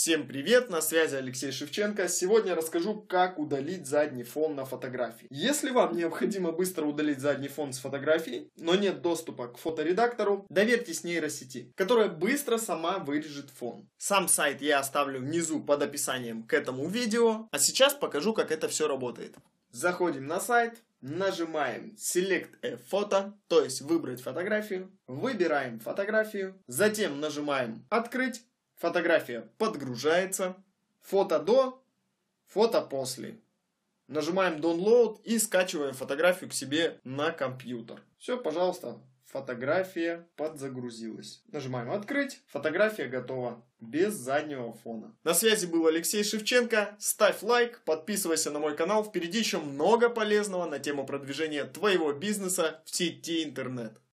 Всем привет, на связи Алексей Шевченко. Сегодня расскажу, как удалить задний фон на фотографии. Если вам необходимо быстро удалить задний фон с фотографии, но нет доступа к фоторедактору, доверьтесь нейросети, которая быстро сама вырежет фон. Сам сайт я оставлю внизу под описанием к этому видео, а сейчас покажу, как это все работает. Заходим на сайт, нажимаем Select a Photo, то есть выбрать фотографию, выбираем фотографию, затем нажимаем Открыть, Фотография подгружается. Фото до, фото после. Нажимаем Download и скачиваем фотографию к себе на компьютер. Все, пожалуйста, фотография подзагрузилась. Нажимаем «Открыть». Фотография готова. Без заднего фона. На связи был Алексей Шевченко. Ставь лайк, подписывайся на мой канал. Впереди еще много полезного на тему продвижения твоего бизнеса в сети интернет.